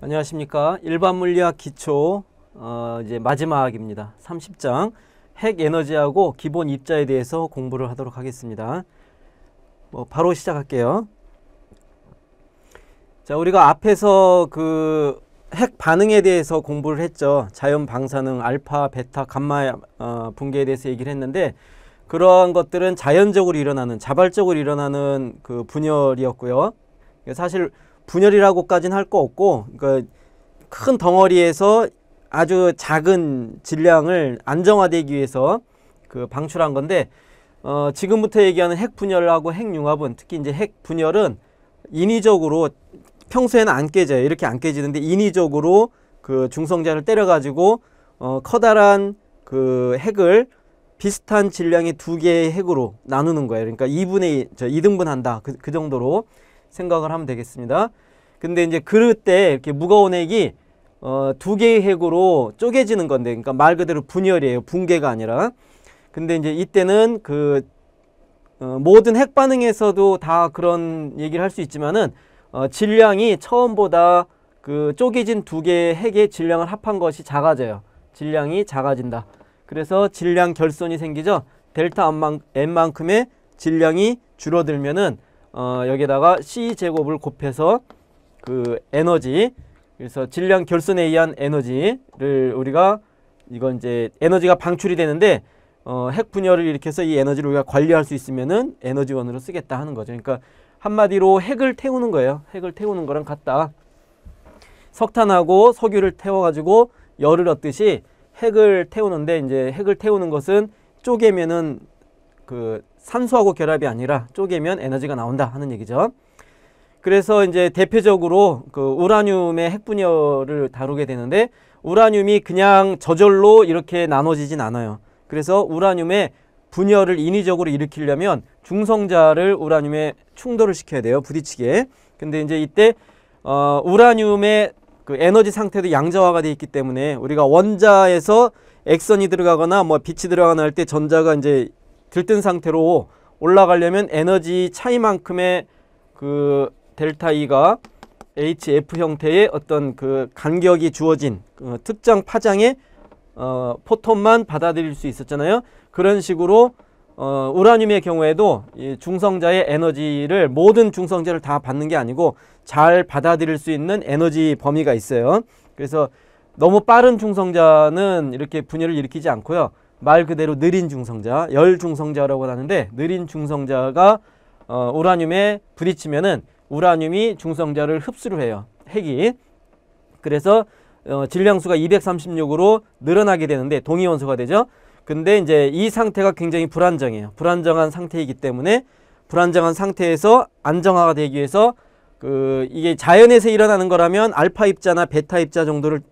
안녕하십니까 일반 물리학 기초 어, 이제 마지막입니다 30장 핵 에너지하고 기본 입자에 대해서 공부를 하도록 하겠습니다 뭐 바로 시작할게요 자 우리가 앞에서 그 핵 반응에 대해서 공부를 했죠 자연 방사능 알파 베타 감마 어, 붕괴에 대해서 얘기를 했는데 그러한 것들은 자연적으로 일어나는 자발적으로 일어나는 그 분열이었고요 사실 분열이라고까지는 할 거 없고 그러니까 큰 덩어리에서 아주 작은 질량을 안정화되기 위해서 그 방출한 건데 어, 지금부터 얘기하는 핵 분열하고 핵 융합은 특히 이제 핵 분열은 인위적으로 평소에는 안 깨져요. 이렇게 안 깨지는데 인위적으로 그 중성자를 때려가지고 어, 커다란 그 핵을 비슷한 질량의 두 개의 핵으로 나누는 거예요. 그러니까 2분의 1, 저 2등분 한다. 그, 그 정도로 생각을 하면 되겠습니다. 근데 이제 그럴때 이렇게 무거운 핵이 어, 두 개의 핵으로 쪼개지는 건데, 그러니까 말 그대로 분열이에요. 붕괴가 아니라. 근데 이제 이때는 그 어, 모든 핵 반응에서도 다 그런 얘기를 할 수 있지만은 어, 질량이 처음보다 그 쪼개진 두 개의 핵의 질량을 합한 것이 작아져요. 질량이 작아진다. 그래서 질량 결손이 생기죠. 델타 M만큼의 질량이 줄어들면은 어, 여기에다가 C제곱을 곱해서 그 에너지 그래서 질량 결손에 의한 에너지를 우리가 이건 이제 에너지가 방출이 되는데 어, 핵 분열을 이렇게 해서이 에너지를 우리가 관리할 수 있으면은 에너지원으로 쓰겠다 하는 거죠. 그러니까 한마디로 핵을 태우는 거예요. 핵을 태우는 거랑 같다. 석탄하고 석유를 태워가지고 열을 얻듯이 핵을 태우는데 이제 핵을 태우는 것은 쪼개면은 그 산소하고 결합이 아니라 쪼개면 에너지가 나온다 하는 얘기죠. 그래서 이제 대표적으로 그 우라늄의 핵분열을 다루게 되는데 우라늄이 그냥 저절로 이렇게 나눠지진 않아요. 그래서 우라늄의 분열을 인위적으로 일으키려면 중성자를 우라늄에 충돌을 시켜야 돼요. 부딪히게. 근데 이제 이때 어 우라늄의 그 에너지 상태도 양자화가 되어 있기 때문에 우리가 원자에서 액선이 들어가거나 뭐 빛이 들어가거나 할 때 전자가 이제 들뜬 상태로 올라가려면 에너지 차이만큼의 그 델타 E가 HF 형태의 어떤 그 간격이 주어진 그 특정 파장의 어, 포톤만 받아들일 수 있었잖아요. 그런 식으로 어, 우라늄의 경우에도 이 중성자의 에너지를 모든 중성자를 다 받는 게 아니고 잘 받아들일 수 있는 에너지 범위가 있어요. 그래서 너무 빠른 중성자는 이렇게 분열을 일으키지 않고요. 말 그대로 느린 중성자, 열 중성자라고 하는데 느린 중성자가 어, 우라늄에 부딪히면은 우라늄이 중성자를 흡수를 해요. 핵이. 그래서 어, 질량수가 236으로 늘어나게 되는데 동위원소가 되죠. 근데 이제 이 상태가 굉장히 불안정해요. 불안정한 상태이기 때문에 불안정한 상태에서 안정화가 되기 위해서 그 이게 자연에서 일어나는 거라면 알파 입자나 베타 입자 정도를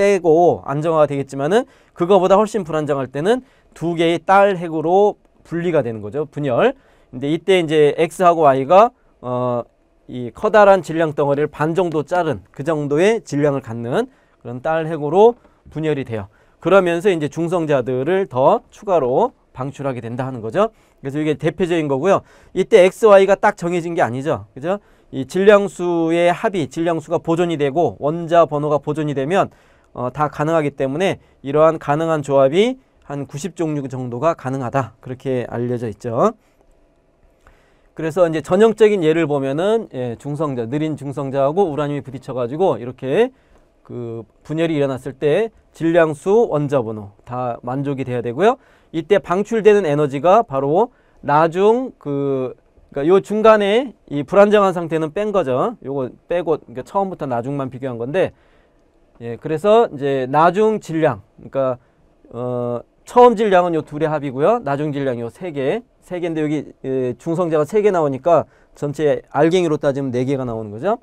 빼고 안정화가 되겠지만은 그거보다 훨씬 불안정할 때는 두 개의 딸 핵으로 분리가 되는 거죠. 분열. 근데 이때 이제 X하고 Y가 어, 이 커다란 질량 덩어리를 반 정도 자른 그 정도의 질량을 갖는 그런 딸 핵으로 분열이 돼요. 그러면서 이제 중성자들을 더 추가로 방출하게 된다 하는 거죠. 그래서 이게 대표적인 거고요. 이때 XY가 딱 정해진 게 아니죠. 그죠? 이 질량수의 합이 질량수가 보존이 되고 원자 번호가 보존이 되면 어, 다 가능하기 때문에 이러한 가능한 조합이 한 90종류 정도가 가능하다 그렇게 알려져 있죠. 그래서 이제 전형적인 예를 보면은 예, 중성자 느린 중성자하고 우라늄이 부딪혀가지고 이렇게 그 분열이 일어났을 때 질량수 원자 번호 다 만족이 돼야 되고요. 이때 방출되는 에너지가 바로 나중 그 그러니까 요 중간에 이 불안정한 상태는 뺀 거죠. 요거 빼고 그러니까 처음부터 나중만 비교한 건데 예, 그래서 이제 나중 질량, 그러니까 어, 처음 질량은 요 둘의 합이고요. 나중 질량 요세 개, 세 개인데 여기 예, 중성자가 세 개 나오니까 전체 알갱이로 따지면 네 개가 나오는 거죠.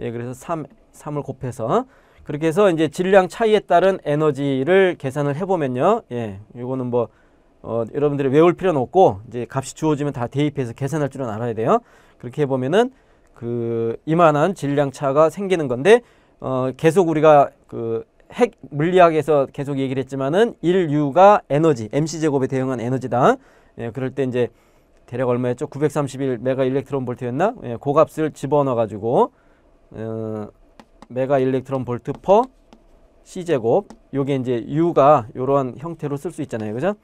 예, 그래서 3, 3을 곱해서 그렇게 해서 이제 질량 차이에 따른 에너지를 계산을 해보면요. 예, 요거는 뭐 어, 여러분들이 외울 필요는 없고 이제 값이 주어지면 다 대입해서 계산할 줄은 알아야 돼요. 그렇게 해보면은 그 이만한 질량 차가 생기는 건데 어, 계속 우리가 그 핵 물리학에서 계속 얘기를 했지만은 인류가 에너지, mc 제곱에 대응한 에너지다. 예, 그럴 때 이제 대략 얼마였죠? 931 메가 일렉트론 볼트였나? 예, 그 값을 집어넣어 가지고 어, 메가 일렉트론 볼트 퍼 c 제곱. 요게 이제 u가 요러한 형태로 쓸 수 있잖아요. 그죠?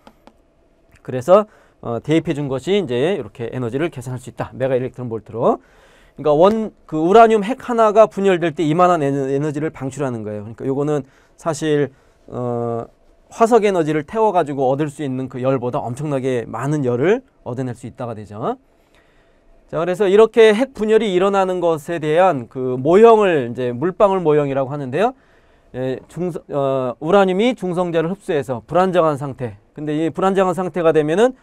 그래서 어, 대입해 준 것이 이제 이렇게 에너지를 계산할 수 있다. 메가 일렉트론 볼트로. 그러니까 원 그 우라늄 핵 하나가 분열될 때 이만한 에너지를 방출하는 거예요. 그러니까 요거는 사실 어 화석 에너지를 태워 가지고 얻을 수 있는 그 열보다 엄청나게 많은 열을 얻어낼 수 있다가 되죠. 자, 그래서 이렇게 핵 분열이 일어나는 것에 대한 그 모형을 이제 물방울 모형이라고 하는데요. 예, 중, 어, 우라늄이 중성자를 흡수해서 불안정한 상태. 근데 이 불안정한 상태가 되면은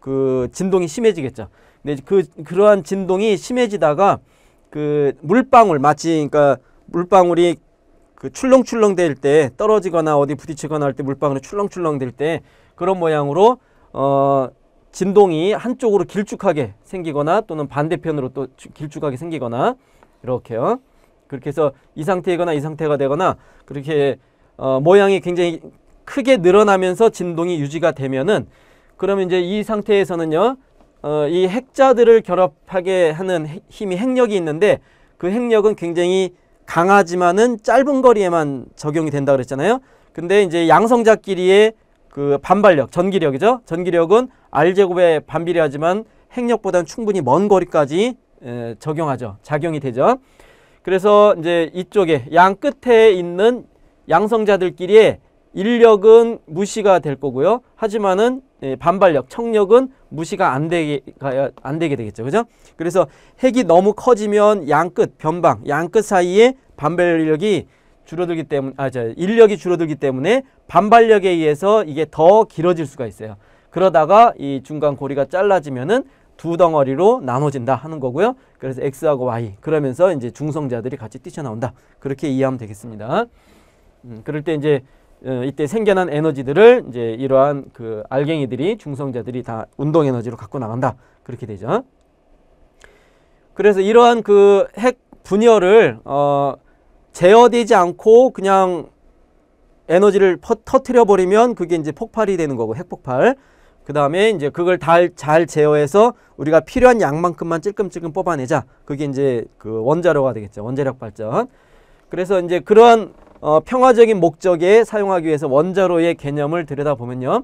그 진동이 심해지겠죠. 근데 그 그러한 진동이 심해지다가 그 물방울 마치 그러니까 물방울이 그 출렁출렁 될때 떨어지거나 어디 부딪히거나 할 때 물방울이 출렁출렁 될때 그런 모양으로 어 진동이 한쪽으로 길쭉하게 생기거나 또는 반대편으로 또 길쭉하게 생기거나 이렇게요. 그렇게 해서 이 상태이거나 이 상태가 되거나 그렇게 어, 모양이 굉장히 크게 늘어나면서 진동이 유지가 되면은 그러면 이제 이 상태에서는요 어, 이 핵자들을 결합하게 하는 힘이 핵력이 있는데 그 핵력은 굉장히 강하지만은 짧은 거리에만 적용이 된다 그랬잖아요. 근데 이제 양성자끼리의 그 반발력, 전기력이죠. 전기력은 R제곱에 반비례하지만 핵력보다는 충분히 먼 거리까지 에, 적용하죠. 작용이 되죠. 그래서 이제 이쪽에 양 끝에 있는 양성자들끼리의 인력은 무시가 될 거고요. 하지만은 예, 반발력, 청력은 무시가 안 되게 안 되게 되겠죠. 그죠? 그래서 핵이 너무 커지면 양 끝, 변방, 양 끝 사이에 반발력이 줄어들기 때문에 아, 저 인력이 줄어들기 때문에 반발력에 의해서 이게 더 길어질 수가 있어요. 그러다가 이 중간 고리가 잘라지면은 두 덩어리로 나눠진다 하는 거고요. 그래서 X하고 Y 그러면서 이제 중성자들이 같이 뛰쳐나온다. 그렇게 이해하면 되겠습니다. 음, 그럴 때 이제 어, 이때 생겨난 에너지들을 이제 이러한 그 알갱이들이 중성자들이 다 운동 에너지로 갖고 나간다. 그렇게 되죠. 그래서 이러한 그 핵 분열을 어 제어되지 않고 그냥 에너지를 퍼, 터트려 버리면 그게 이제 폭발이 되는 거고 핵폭발. 그 다음에 이제 그걸 잘, 잘 제어해서 우리가 필요한 양만큼만 찔끔찔끔 뽑아내자. 그게 이제 그 원자로가 되겠죠. 원자력 발전. 그래서 이제 그러한 어, 평화적인 목적에 사용하기 위해서 원자로의 개념을 들여다보면요.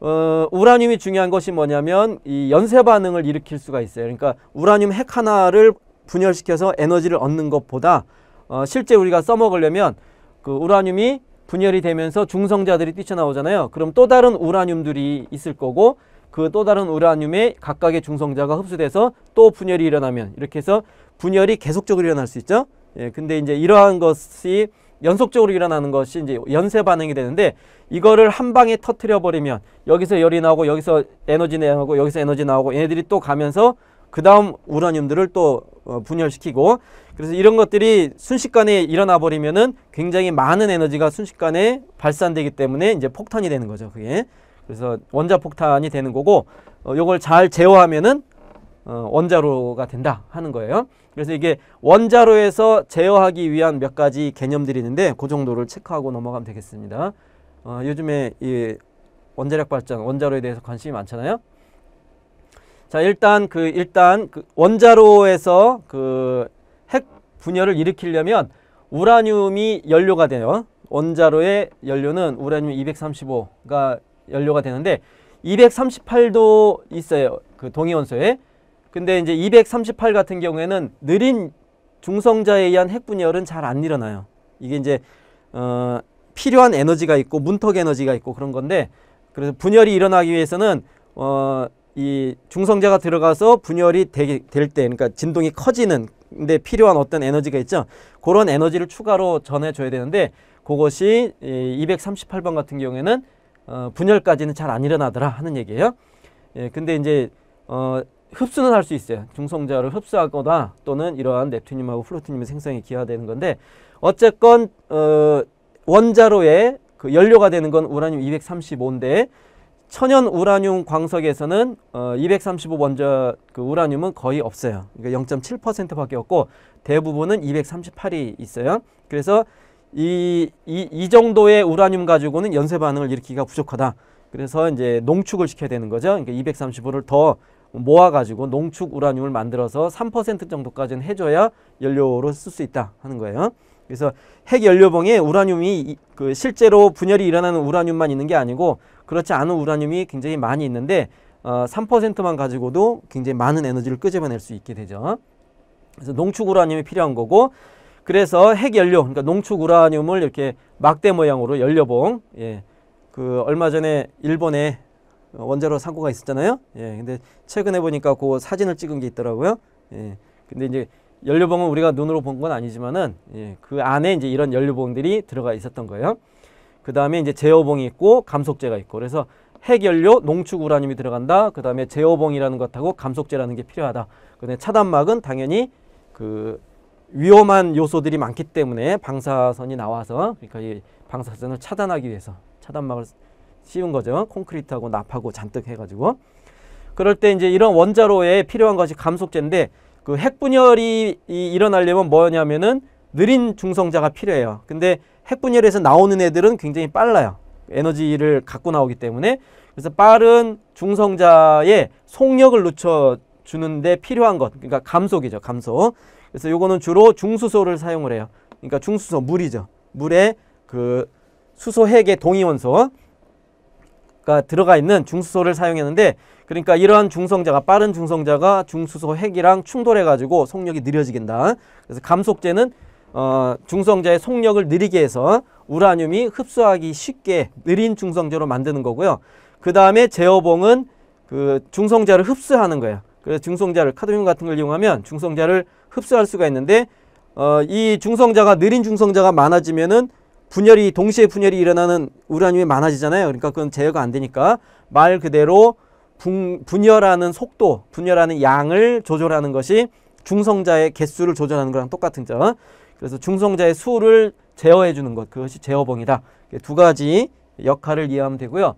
어, 우라늄이 중요한 것이 뭐냐면 이 연쇄 반응을 일으킬 수가 있어요. 그러니까 우라늄 핵 하나를 분열시켜서 에너지를 얻는 것보다 어, 실제 우리가 써먹으려면 그 우라늄이 분열이 되면서 중성자들이 뛰쳐나오잖아요. 그럼 또 다른 우라늄들이 있을 거고 그 또 다른 우라늄에 각각의 중성자가 흡수돼서 또 분열이 일어나면 이렇게 해서 분열이 계속적으로 일어날 수 있죠. 예, 근데 이제 이러한 것이 연속적으로 일어나는 것이 이제 연쇄 반응이 되는데 이거를 한 방에 터트려 버리면 여기서 열이 나오고 여기서 에너지 내하고 여기서 에너지 나오고 얘네들이 또 가면서 그 다음 우라늄들을 또 어, 분열시키고 그래서 이런 것들이 순식간에 일어나 버리면은 굉장히 많은 에너지가 순식간에 발산되기 때문에 이제 폭탄이 되는 거죠 그게 그래서 원자 폭탄이 되는 거고 어, 요걸 잘 제어하면은 어, 원자로가 된다 하는 거예요. 그래서 이게 원자로에서 제어하기 위한 몇 가지 개념들이 있는데 그 정도를 체크하고 넘어가면 되겠습니다. 어, 요즘에 이 원자력 발전, 원자로에 대해서 관심이 많잖아요. 자, 일단 그 일단 그 원자로에서 그 핵 분열을 일으키려면 우라늄이 연료가 돼요. 원자로의 연료는 우라늄 235가 연료가 되는데 238도 있어요. 그 동위원소에 근데 이제 238 같은 경우에는 느린 중성자에 의한 핵분열은 잘 안 일어나요. 이게 이제 어, 필요한 에너지가 있고 문턱 에너지가 있고 그런 건데 그래서 분열이 일어나기 위해서는 어, 이 중성자가 들어가서 분열이 될때 그러니까 진동이 커지는 근데 필요한 어떤 에너지가 있죠. 그런 에너지를 추가로 전해줘야 되는데 그것이 238번 같은 경우에는 어, 분열까지는 잘 안 일어나더라 하는 얘기예요. 예, 근데 이제 어, 흡수는 할 수 있어요. 중성자를 흡수하거나 또는 이러한 넵튠늄하고 플루토늄의 생성에 기여되는 건데 어쨌건 어, 원자로의 그 연료가 되는 건 우라늄 235인데 천연 우라늄 광석에서는 어, 235 원자 그 우라늄은 거의 없어요. 그러니까 0.7%밖에 없고 대부분은 238이 있어요. 그래서 이, 이, 이 정도의 우라늄 가지고는 연쇄 반응을 일으키기가 부족하다. 그래서 이제 농축을 시켜야 되는 거죠. 그러니까 235를 더 모아가지고 농축 우라늄을 만들어서 3% 정도까지는 해줘야 연료로 쓸 수 있다 하는 거예요. 그래서 핵 연료봉에 우라늄이 그 실제로 분열이 일어나는 우라늄만 있는 게 아니고 그렇지 않은 우라늄이 굉장히 많이 있는데 어, 3%만 가지고도 굉장히 많은 에너지를 끄집어낼 수 있게 되죠. 그래서 농축 우라늄이 필요한 거고 그래서 핵 연료 그러니까 농축 우라늄을 이렇게 막대 모양으로 연료봉 예. 그 얼마 전에 일본에 원자로 사고가 있었잖아요. 예, 근데 최근에 보니까 그 사진을 찍은 게 있더라고요. 예, 근데 이제 연료봉은 우리가 눈으로 본 건 아니지만은 예, 그 안에 이제 이런 연료봉들이 들어가 있었던 거예요. 그 다음에 이제 제어봉이 있고 감속제가 있고 그래서 핵연료, 농축 우라늄이 들어간다. 그 다음에 제어봉이라는 것하고 감속제라는 게 필요하다. 근데 차단막은 당연히 그 위험한 요소들이 많기 때문에 방사선이 나와서 그러니까 이 방사선을 차단하기 위해서 차단막을 씌운 거죠. 콘크리트하고 납하고 잔뜩 해가지고. 그럴 때 이제 이런 원자로에 필요한 것이 감속제인데 그 핵분열이 일어나려면 뭐냐면은 느린 중성자가 필요해요. 근데 핵분열에서 나오는 애들은 굉장히 빨라요. 에너지를 갖고 나오기 때문에 그래서 빠른 중성자의 속력을 늦춰 주는데 필요한 것 그러니까 감속이죠 감속 그래서 요거는 주로 중수소를 사용을 해요 그러니까 중수소 물이죠 물에 그 수소핵의 동위원소 가 들어가 있는 중수소를 사용했는데 그러니까 이러한 중성자가 빠른 중성자가 중수소 핵이랑 충돌해 가지고 속력이 느려지긴다. 그래서 감속제는 어, 중성자의 속력을 느리게 해서 우라늄이 흡수하기 쉽게 느린 중성자로 만드는 거고요. 그 다음에 제어봉은 그 중성자를 흡수하는 거예요. 그래서 중성자를 카드뮴 같은 걸 이용하면 중성자를 흡수할 수가 있는데 어, 이 중성자가 느린 중성자가 많아지면은 분열이 동시에 분열이 일어나는 우라늄이 많아지잖아요. 그러니까 그건 제어가 안 되니까 말 그대로 분, 분열하는 속도, 분열하는 양을 조절하는 것이 중성자의 개수를 조절하는 거랑 똑같은 점. 그래서 중성자의 수를 제어해 주는 것 그것이 제어봉이다. 두 가지 역할을 이해하면 되고요.